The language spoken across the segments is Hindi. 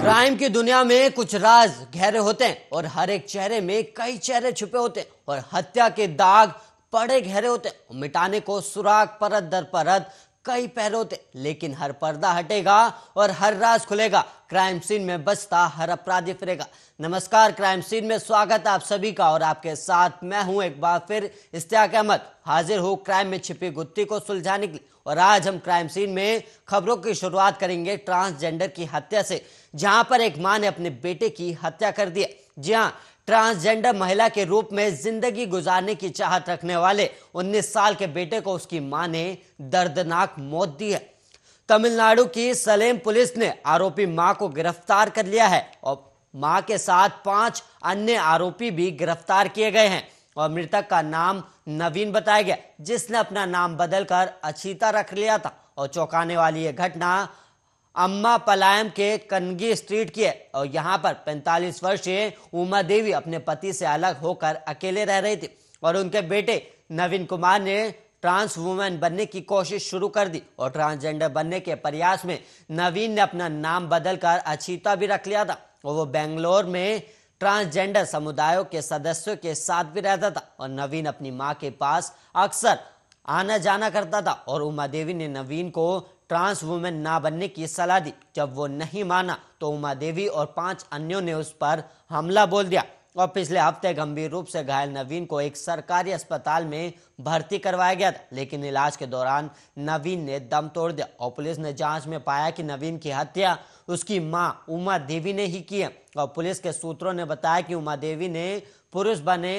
क्राइम की दुनिया में कुछ राज गहरे होते हैं और हर एक चेहरे में कई चेहरे छुपे होते हैं और हत्या के दाग पड़े गहरे होते हैं मिटाने को सुराग परत दर परत कई पहर होते लेकिन हर पर्दा हटेगा और हर राज खुलेगा क्राइम सीन में बचता हर अपराधी फिरेगा नमस्कार क्राइम सीन में स्वागत आप सभी का और आपके साथ मैं हूं एक बार फिर इश्तिया अहमद हाजिर हूं क्राइम में छिपी गुत्थी को सुलझाने के लिए और आज हम क्राइम सीन में खबरों की शुरुआत करेंगे ट्रांसजेंडर की हत्या से जहां पर एक मां ने अपने बेटे की हत्या कर दी जी हाँ ट्रांसजेंडर महिला के रूप में जिंदगी गुजारने की चाहत रखने वाले 19 साल के बेटे को उसकी मां ने दर्दनाक मौत दी है तमिलनाडु की सलेम पुलिस ने आरोपी मां को गिरफ्तार कर लिया है और मां के साथ पांच अन्य आरोपी भी गिरफ्तार किए गए हैं और मृतक का नाम नवीन बताया गया जिसने अपना नाम बदलकर अचीता रख लिया था और चौंकाने वाली यह घटना अम्मा पलायम के कनगी स्ट्रीट की है और यहाँ पर 45 वर्षीय उमा देवी अपने पति से अलग होकर अकेले रह रही थी और उनके बेटे नवीन कुमार ने ट्रांस वुमेन बनने की कोशिश शुरू कर दी और ट्रांसजेंडर बनने के प्रयास में नवीन ने अपना नाम बदलकर अचीता भी रख लिया था और वो बेंगलोर में ट्रांसजेंडर समुदायों के सदस्यों के साथ भी रहता था और नवीन अपनी माँ के पास अक्सर आना जाना करता था और उमा देवी ने नवीन को ट्रांस वुमेन ना बनने की सलाह दी जब वो नहीं माना तो उमा देवी और पांच अन्यों ने उस पर हमला बोल दिया और पिछले हफ्ते गंभीर रूप से घायल नवीन को एक सरकारी अस्पताल में भर्ती करवाया गया था लेकिन इलाज के दौरान नवीन ने दम तोड़ दिया और पुलिस ने जांच में पाया कि नवीन की हत्या उसकी मां उमा देवी ने ही की है और पुलिस के सूत्रों ने बताया कि उमा देवी ने पुरुष बने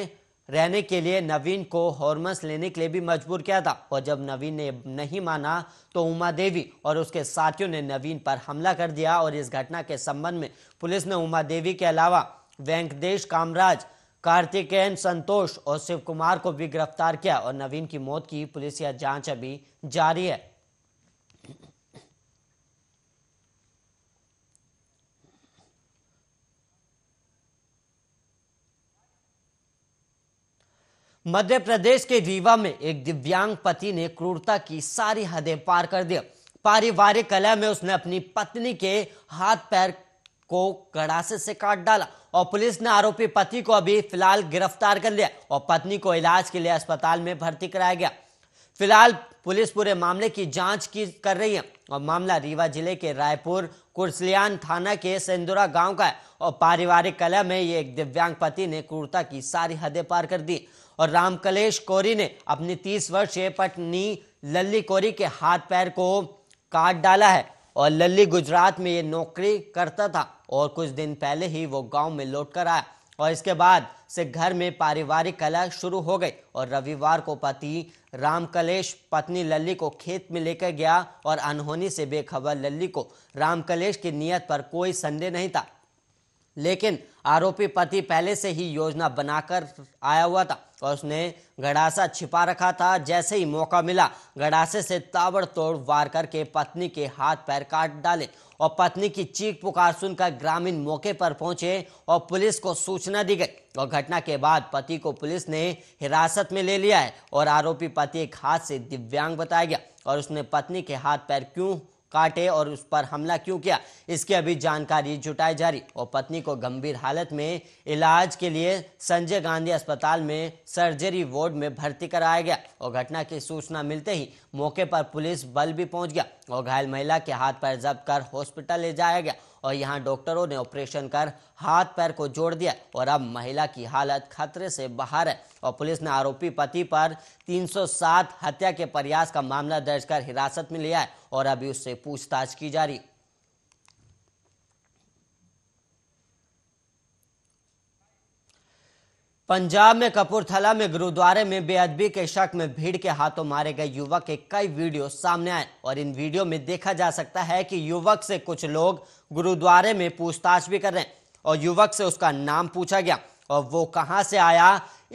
रहने के लिए नवीन को हॉर्मोन्स लेने के लिए भी मजबूर किया था और जब नवीन ने नहीं माना तो उमा देवी और उसके साथियों ने नवीन पर हमला कर दिया और इस घटना के संबंध में पुलिस ने उमा देवी के अलावा वेंकटेश कामराज कार्तिकेयन संतोष और शिव कुमार को भी गिरफ्तार किया और नवीन की मौत की पुलिस यह जांच अभी जारी है मध्य प्रदेश के रीवा में एक दिव्यांग पति ने क्रूरता की सारी हदें पार कर दिया पारिवारिक कला में उसने अपनी पत्नी के हाथ पैर को कड़ासे से काट डाला और पुलिस ने आरोपी पति को अभी फिलहाल गिरफ्तार कर लिया और पत्नी को इलाज के लिए अस्पताल में भर्ती कराया गया फिलहाल पुलिस पूरे मामले की जांच की कर रही है और मामला रीवा जिले के रायपुर कुर्सलियान थाना के सेंदुरा गांव का है और पारिवारिक कलह में ये एक दिव्यांग पति ने क्रूरता की सारी हदें पार कर दी और रामकलेश कोरी ने अपनी तीस वर्षीय पत्नी लल्ली कोरी के हाथ पैर को काट डाला है और लल्ली गुजरात में ये नौकरी करता था और कुछ दिन पहले ही वो गांव में लौट कर आया और इसके बाद से घर में पारिवारिक कला शुरू हो गई और रविवार को पति रामकलेश पत्नी लल्ली को खेत में लेकर गया और अनहोनी से बेखबर लल्ली को राम कलेश की नीयत पर कोई संदेह नहीं था लेकिन आरोपी पति पहले से ही योजना बनाकर आया हुआ था और उसने गड़ासा छिपा रखा था जैसे ही मौका मिला गड़ासे से ताबड़तोड़ वार करके पत्नी के हाथ पैर काट डाले और पत्नी की चीख पुकार सुनकर ग्रामीण मौके पर पहुंचे और पुलिस को सूचना दी गई और घटना के बाद पति को पुलिस ने हिरासत में ले लिया है और आरोपी पति एक हाथ से दिव्यांग बताया गया और उसने पत्नी के हाथ पैर क्यों काटे और उस पर हमला क्यों किया इसकी अभी जानकारी जुटाई जा रही और पत्नी को गंभीर हालत में इलाज के लिए संजय गांधी अस्पताल में सर्जरी वार्ड में भर्ती कराया गया और घटना की सूचना मिलते ही मौके पर पुलिस बल भी पहुंच गया और घायल महिला के हाथ पर जब्त कर हॉस्पिटल ले जाया गया और यहां डॉक्टरों ने ऑपरेशन कर हाथ पैर को जोड़ दिया और अब महिला की हालत खतरे से बाहर है और पुलिस ने आरोपी पति पर 307 हत्या के प्रयास का मामला दर्ज कर हिरासत में लिया है और अभी उससे पूछताछ की जा रही पंजाब में कपूरथला में गुरुद्वारे में बेअदबी के शक में भीड़ के हाथों मारे गए युवक के कई वीडियो सामने आए और इन वीडियो में देखा जा सकता है कि युवक से कुछ लोग गुरुद्वारे में पूछताछ भी कर रहे हैं और युवक से उसका नाम पूछा गया और वो कहाँ से आया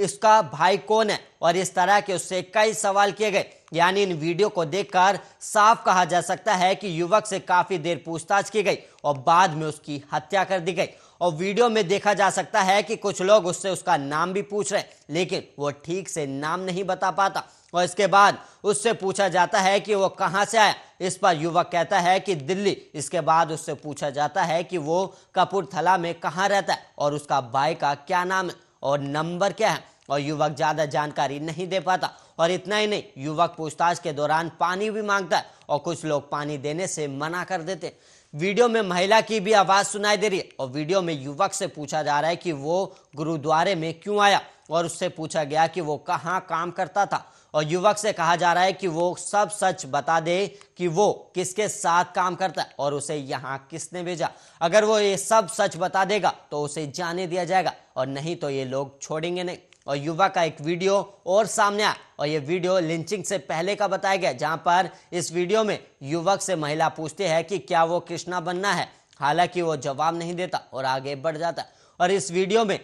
इसका भाई कौन है और इस तरह के उससे कई सवाल किए गए यानी इन वीडियो को देखकर साफ कहा जा सकता है कि युवक से काफी देर पूछताछ की गई और बाद में उसकी हत्या कर दी गई और वीडियो में देखा जा सकता है कि कुछ लोग उससे उसका नाम भी पूछ रहे लेकिन वो ठीक से नाम नहीं बता पाता और इसके बाद उससे पूछा जाता है कि वो कहाँ से आया इस पर युवक कहता है कि दिल्ली इसके बाद उससे पूछा जाता है कि वो कपूरथला में कहाँ रहता है और उसका भाई का क्या नाम है और नंबर क्या है और युवक ज़्यादा जानकारी नहीं दे पाता और इतना ही नहीं युवक पूछताछ के दौरान पानी भी मांगता है और कुछ लोग पानी देने से मना कर देते वीडियो में महिला की भी आवाज़ सुनाई दे रही है और वीडियो में युवक से पूछा जा रहा है कि वो गुरुद्वारे में क्यों आया और उससे पूछा गया कि वो कहाँ काम करता था और युवक से कहा जा रहा है कि वो सब सच बता दे कि वो किसके साथ काम करता है और उसे यहाँ किसने भेजा अगर वो ये सब सच बता देगा तो उसे जाने दिया जाएगा और नहीं तो ये लोग छोड़ेंगे नहीं और युवा का एक वीडियो और सामने आया और ये वीडियो लिंचिंग से पहले का बताया गया जहां पर इस वीडियो में युवक से महिला पूछती है कि क्या वो कृष्णा बनना है हालांकि वो जवाब नहीं देता और आगे बढ़ जाता और इस वीडियो में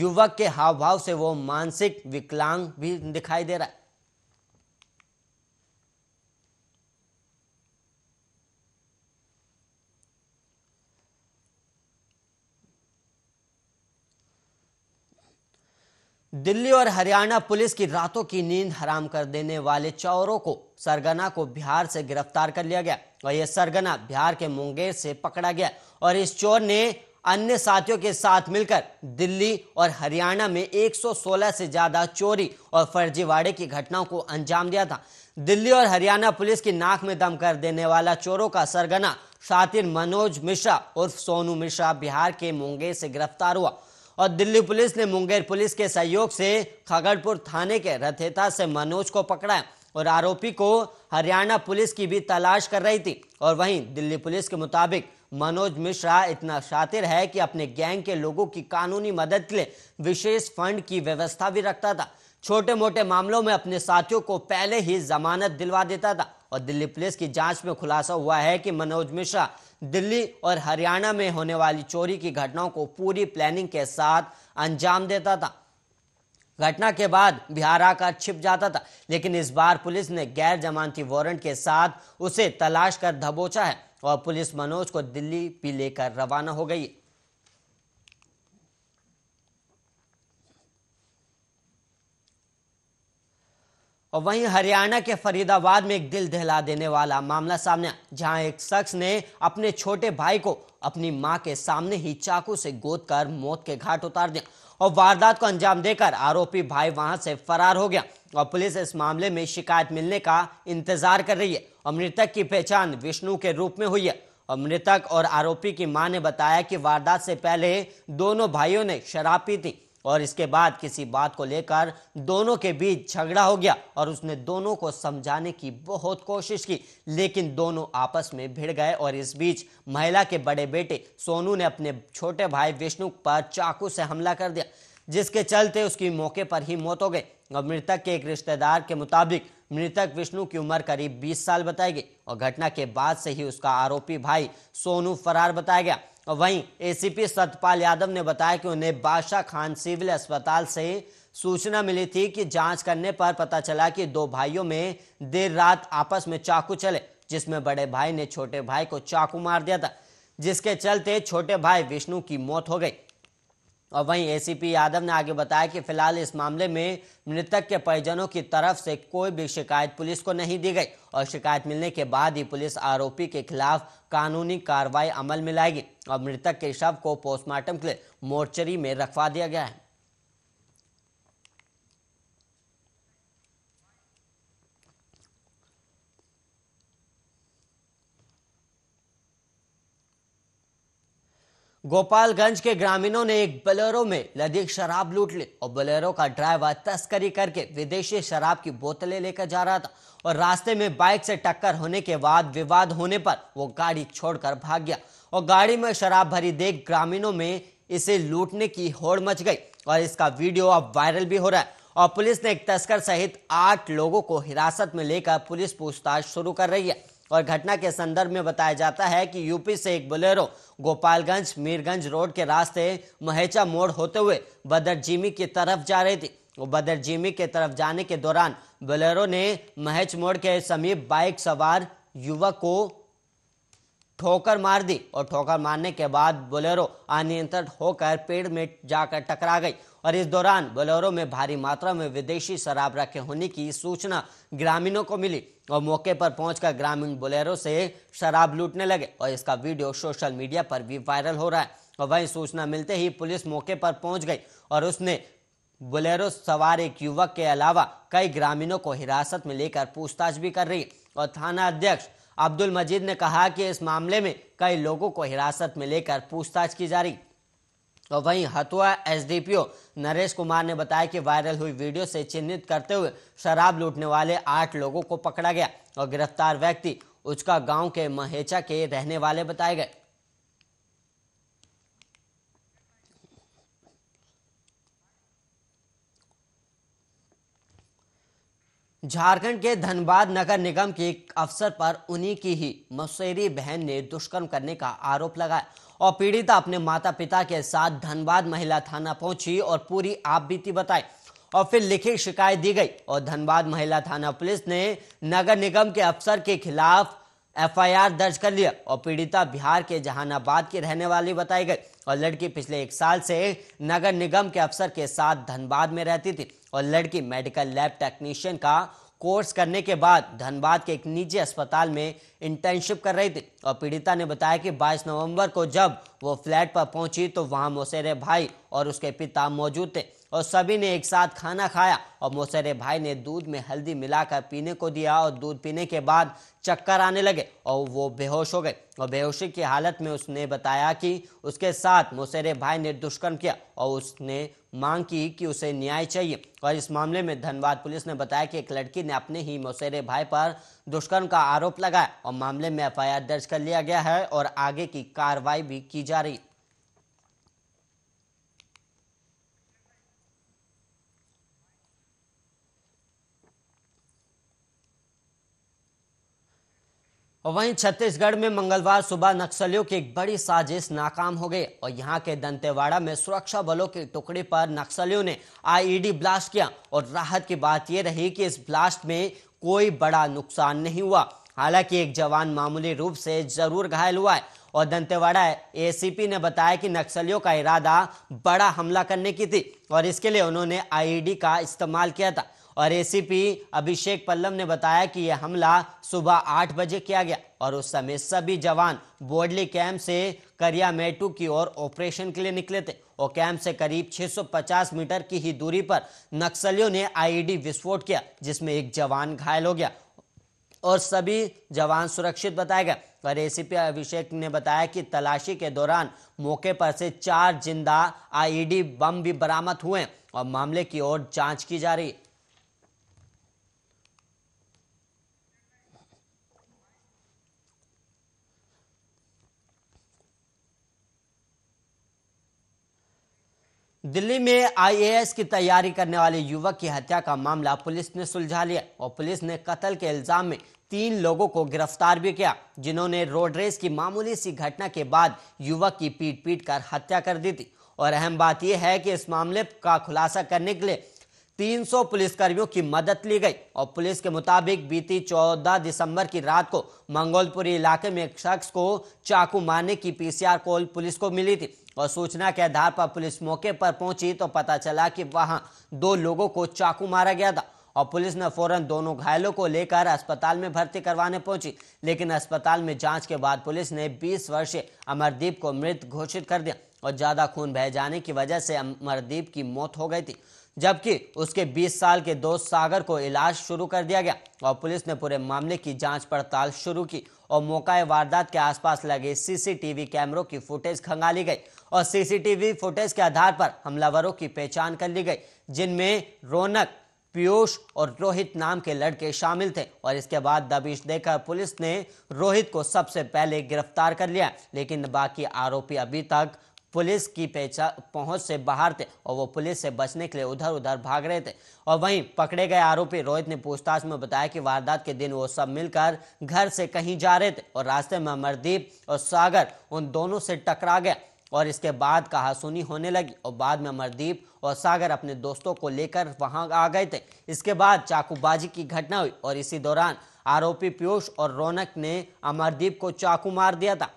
युवक के हाव भाव से वो मानसिक विकलांग भी दिखाई दे रहा है दिल्ली और हरियाणा पुलिस की रातों की नींद हराम कर देने वाले चोरों को सरगना को बिहार से गिरफ्तार कर लिया गया और यह सरगना बिहार के मुंगेर से पकड़ा गया और इस चोर ने अन्य साथियों के साथ मिलकर दिल्ली और हरियाणा में 116 से ज्यादा चोरी और फर्जीवाड़े की घटनाओं को अंजाम दिया था दिल्ली और हरियाणा पुलिस की नाक में दम कर देने वाला चोरों का सरगना शातिर मनोज मिश्रा उर्फ सोनू मिश्रा बिहार के मुंगेर से गिरफ्तार हुआ और दिल्ली पुलिस ने मुंगेर पुलिस के सहयोग से खगड़पुर थाने के रथेता से मनोज को पकड़ा और आरोपी को हरियाणा पुलिस की भी तलाश कर रही थी और वहीं दिल्ली पुलिस के मुताबिक मनोज मिश्रा इतना शातिर है कि अपने गैंग के लोगों की कानूनी मदद के लिए विशेष फंड की व्यवस्था भी रखता था छोटे मोटे मामलों में अपने साथियों को पहले ही जमानत दिलवा देता था और दिल्ली पुलिस की जांच में खुलासा हुआ है कि मनोज मिश्रा दिल्ली और हरियाणा में होने वाली चोरी की घटनाओं को पूरी प्लानिंग के साथ अंजाम देता था घटना के बाद बिहार आकर छिप जाता था लेकिन इस बार पुलिस ने गैर जमानती वारंट के साथ उसे तलाश कर दबोचा है और पुलिस मनोज को दिल्ली भी लेकर रवाना हो गई और वहीं हरियाणा के फरीदाबाद में एक दिल दहला देने वाला मामला सामने जहां एक शख्स ने अपने छोटे भाई को अपनी मां के सामने ही चाकू से गोद कर मौत के घाट उतार दिया और वारदात को अंजाम देकर आरोपी भाई वहां से फरार हो गया और पुलिस इस मामले में शिकायत मिलने का इंतजार कर रही है और मृतक की पहचान विष्णु के रूप में हुई है और मृतक और आरोपी की मां ने बताया कि वारदात से पहले दोनों भाइयों ने शराब पी थी और इसके बाद किसी बात को लेकर दोनों के बीच झगड़ा हो गया और उसने दोनों को समझाने की बहुत कोशिश की लेकिन दोनों आपस में भिड़ गए और इस बीच महिला के बड़े बेटे सोनू ने अपने छोटे भाई विष्णु पर चाकू से हमला कर दिया जिसके चलते उसकी मौके पर ही मौत हो गई और मृतक के एक रिश्तेदार के मुताबिक मृतक विष्णु की उम्र करीब 20 साल बताई गई और घटना के बाद से ही उसका आरोपी भाई सोनू फरार बताया गया वहीं एसीपी सतपाल यादव ने बताया कि उन्हें बादशाह खान सिविल अस्पताल से सूचना मिली थी कि जांच करने पर पता चला कि दो भाइयों में देर रात आपस में चाकू चले जिसमें बड़े भाई ने छोटे भाई को चाकू मार दिया था जिसके चलते छोटे भाई विष्णु की मौत हो गई और वहीं एसीपी यादव ने आगे बताया कि फिलहाल इस मामले में मृतक के परिजनों की तरफ से कोई भी शिकायत पुलिस को नहीं दी गई और शिकायत मिलने के बाद ही पुलिस आरोपी के खिलाफ कानूनी कार्रवाई अमल में लाएगी और मृतक के शव को पोस्टमार्टम के लिए मोर्चरी में रखवा दिया गया है गोपालगंज के ग्रामीणों ने एक बलेरो में लदी शराब लूट ली और बलेरो का ड्राइवर तस्करी करके विदेशी शराब की बोतलें लेकर जा रहा था और रास्ते में बाइक से टक्कर होने के बाद विवाद होने पर वो गाड़ी छोड़कर भाग गया और गाड़ी में शराब भरी देख ग्रामीणों में इसे लूटने की होड़ मच गई और इसका वीडियो अब वायरल भी हो रहा है और पुलिस ने एक तस्कर सहित आठ लोगों को हिरासत में लेकर पुलिस पूछताछ शुरू कर रही है और घटना के संदर्भ में बताया जाता है कि यूपी से एक बोलेरो गोपालगंज मीरगंज रोड के रास्ते महेचा मोड़ होते हुए बदरजीमी की तरफ जा रही थी वो बदरजीमी के तरफ जाने के दौरान बोलेरो ने महेच मोड़ के समीप बाइक सवार युवक को ठोकर मार दी और ठोकर मारने के बाद बोलेरो अनियंत्रित होकर पेड़ में जाकर टकरा गई और इस दौरान बोलेरो में भारी मात्रा में विदेशी शराब रखे होने की सूचना ग्रामीणों को मिली और मौके पर पहुंचकर ग्रामीण बोलेरो से शराब लूटने लगे और इसका वीडियो सोशल मीडिया पर भी वायरल हो रहा है और वहीं सूचना मिलते ही पुलिस मौके पर पहुंच गई और उसने बोलेरो सवार एक युवक के अलावा कई ग्रामीणों को हिरासत में लेकर पूछताछ भी कर रही और थाना अध्यक्ष अब्दुल मजीद ने कहा कि इस मामले में कई लोगों को हिरासत में लेकर पूछताछ की जा रही तो वहीं हतुआ एसडीपीओ नरेश कुमार ने बताया कि वायरल हुई वीडियो से चिन्हित करते हुए शराब लूटने वाले आठ लोगों को पकड़ा गया और गिरफ्तार व्यक्ति उचका गांव के महेचा के रहने वाले बताए गए झारखंड के धनबाद नगर निगम के अफसर पर उन्हीं की ही मसेरी बहन ने दुष्कर्म करने का आरोप लगाया और पीड़िता अपने माता पिता के साथ धनबाद महिला थाना पहुंची और पूरी आप बीती बताई और फिर लिखित शिकायत दी गई और धनबाद महिला थाना पुलिस ने नगर निगम के अफसर के खिलाफ एफआईआर दर्ज कर लिया और पीड़िता बिहार के जहानाबाद की रहने वाली बताई गई और लड़की पिछले एक साल से नगर निगम के अफसर के साथ धनबाद में रहती थी और लड़की मेडिकल लैब टेक्नीशियन का कोर्स करने के बाद धनबाद के एक निजी अस्पताल में इंटर्नशिप कर रही थी और पीड़िता ने बताया कि 22 नवंबर को जब वो फ्लैट पर पहुंची तो वहां मोसेरे भाई और उसके पिता मौजूद थे और सभी ने एक साथ खाना खाया और मोसेरे भाई ने दूध में हल्दी मिलाकर पीने को दिया और दूध पीने के बाद चक्कर आने लगे और वो बेहोश हो गए और बेहोशी की हालत में उसने बताया कि उसके साथ मोसेरे भाई ने दुष्कर्म किया और उसने मांग की कि उसे न्याय चाहिए और इस मामले में धनबाद पुलिस ने बताया कि एक लड़की ने अपने ही मोसेरे भाई पर दुष्कर्म का आरोप लगाया और मामले में एफ दर्ज कर लिया गया है और आगे की कार्रवाई भी की जा रही है और वहीं छत्तीसगढ़ में मंगलवार सुबह नक्सलियों की एक बड़ी साजिश नाकाम हो गई और यहां के दंतेवाड़ा में सुरक्षा बलों की टुकड़ी पर नक्सलियों ने आईईडी ब्लास्ट किया और राहत की बात यह रही कि इस ब्लास्ट में कोई बड़ा नुकसान नहीं हुआ हालांकि एक जवान मामूली रूप से जरूर घायल हुआ है और दंतेवाड़ा एसीपी ने बताया कि नक्सलियों का इरादा बड़ा हमला करने की थी और इसके लिए उन्होंने आईईडी का इस्तेमाल किया था और एसीपी अभिषेक पल्लम ने बताया कि यह हमला सुबह आठ बजे किया गया और उस समय सभी जवान बोर्डली कैंप से करिया मेटू की ओर ऑपरेशन के लिए निकले थे और कैंप से करीब 650 मीटर की ही दूरी पर नक्सलियों ने आईईडी e विस्फोट किया जिसमें एक जवान घायल हो गया और सभी जवान सुरक्षित बताए गए और एसीपी अभिषेक ने बताया कि तलाशी के दौरान मौके पर से चार जिंदा आईईडी e बम भी बरामद हुए और मामले की ओर जांच की जा रही है दिल्ली में आईएएस की तैयारी करने वाले युवक की हत्या का मामला पुलिस ने सुलझा लिया और पुलिस ने कत्ल के इल्जाम में तीन लोगों को गिरफ्तार भी किया जिन्होंने रोड रेस की मामूली सी घटना के बाद युवक की पीट पीट कर हत्या कर दी थी और अहम बात यह है कि इस मामले का खुलासा करने के लिए 300 पुलिसकर्मियों की मदद ली गई और पुलिस के मुताबिक बीती 14 दिसंबर की रात को मंगोलपुरी इलाके में एक शख्स को चाकू मारने की पीसीआर कॉल पुलिस को मिली थी और सूचना के आधार पर पुलिस मौके पर पहुंची तो पता चला कि वहां दो लोगों को चाकू मारा गया था और पुलिस ने फौरन दोनों घायलों को लेकर अस्पताल में भर्ती करवाने पहुंची लेकिन अस्पताल में जांच के बाद पुलिस ने 20 वर्षीय अमरदीप को मृत घोषित कर दिया और ज्यादा खून बह जाने की वजह से अमरदीप की मौत हो गई थी जबकि उसके 20 साल के दोस्त सागर को इलाज शुरू कर दिया गया और पुलिस ने पूरे मामले की जांच पड़ताल शुरू की और मौका वारदात के आसपास लगे सीसीटीवी कैमरों की फुटेज खंगाली गई और सीसीटीवी फुटेज के आधार पर हमलावरों की पहचान कर ली गई जिनमें रौनक पीयूष और रोहित नाम के लड़के शामिल थे और इसके बाद दबिश देकर पुलिस ने रोहित को सबसे पहले गिरफ्तार कर लिया लेकिन बाकी आरोपी अभी तक पुलिस की पहचान पहुंच से बाहर थे और वो पुलिस से बचने के लिए उधर उधर भाग रहे थे और वहीं पकड़े गए आरोपी रोहित ने पूछताछ में बताया कि वारदात के दिन वो सब मिलकर घर से कहीं जा रहे थे और रास्ते में अमरदीप और सागर उन दोनों से टकरा गया और इसके बाद कहासुनी होने लगी और बाद में अमरदीप और सागर अपने दोस्तों को लेकर वहां आ गए थे इसके बाद चाकूबाजी की घटना हुई और इसी दौरान आरोपी पीयूष और रौनक ने अमरदीप को चाकू मार दिया था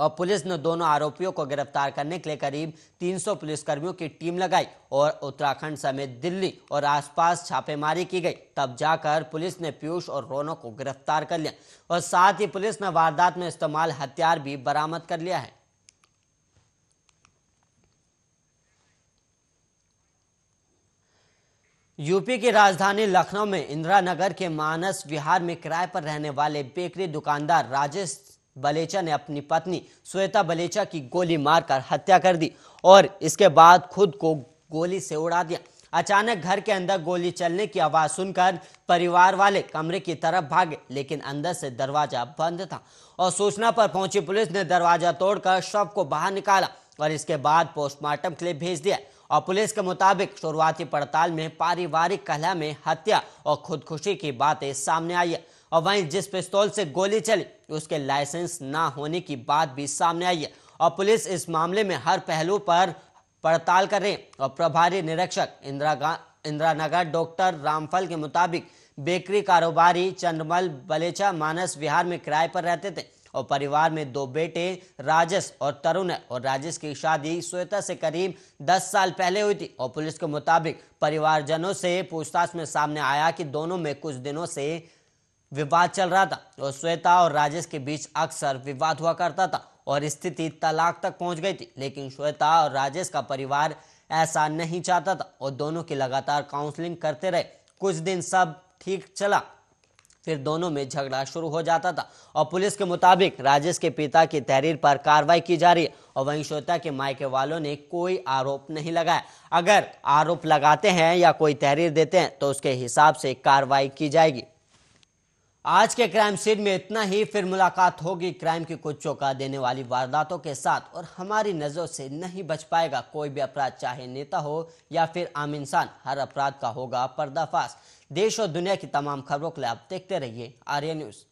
और पुलिस ने दोनों आरोपियों को गिरफ्तार करने के लिए करीब 300 पुलिसकर्मियों की टीम लगाई और उत्तराखंड समेत दिल्ली और आसपास छापेमारी की गई तब जाकर पुलिस ने पीयूष और रौनक को गिरफ्तार कर लिया और साथ ही पुलिस ने वारदात में इस्तेमाल हथियार भी बरामद कर लिया है यूपी की राजधानी लखनऊ में इंदिरा नगर के मानस विहार में किराए पर रहने वाले बेकरी दुकानदार राजेश बलेचा ने अपनी पत्नी श्वेता बलेचा की गोली मारकर हत्या कर दी और इसके बाद खुद को गोली से उड़ा दिया अचानक घर के अंदर गोली चलने की आवाज सुनकर परिवार वाले कमरे की तरफ भागे लेकिन अंदर से दरवाजा बंद था और सूचना पर पहुंची पुलिस ने दरवाजा तोड़कर शव को बाहर निकाला और इसके बाद पोस्टमार्टम के लिए भेज दिया और पुलिस के मुताबिक शुरुआती पड़ताल में पारिवारिक कलह में हत्या और खुदकुशी की बातें सामने आई और वहीं जिस पिस्तौल से गोली चली उसके लाइसेंस ना होने की बात भी सामने आई है और पुलिस इस मामले में हर पहलू पर पड़ताल कर रहे और प्रभारी निरीक्षक इंदिरा इंदिरा नगर डॉक्टर रामफल के मुताबिक बेकरी कारोबारी चंद्रमल बलेचा मानस विहार में किराए पर रहते थे और परिवार में दो बेटे राजेश और तरुण है और राजेश की शादी श्वेता से करीब 10 साल पहले हुई थी और पुलिस के मुताबिक परिवारजनों से पूछताछ में सामने आया कि दोनों में कुछ दिनों से विवाद चल रहा था और श्वेता और राजेश के बीच अक्सर विवाद हुआ करता था और स्थिति तलाक तक पहुंच गई थी लेकिन श्वेता और राजेश का परिवार ऐसा नहीं चाहता था और दोनों की लगातार काउंसलिंग करते रहे कुछ दिन सब ठीक चला फिर दोनों में झगड़ा शुरू हो जाता था और पुलिस के मुताबिक राजेश के पिता की तहरीर पर कार्रवाई की जा रही है और वहीं श्वेता के मायके वालों ने कोई आरोप नहीं लगाया अगर आरोप लगाते हैं या कोई तहरीर देते हैं तो उसके हिसाब से कार्रवाई की जाएगी आज के क्राइम सीन में इतना ही फिर मुलाकात होगी क्राइम की कुछ चौंका देने वाली वारदातों के साथ और हमारी नज़रों से नहीं बच पाएगा कोई भी अपराध चाहे नेता हो या फिर आम इंसान हर अपराध का होगा पर्दाफाश देश और दुनिया की तमाम खबरों के लिए आप देखते रहिए आर्य न्यूज़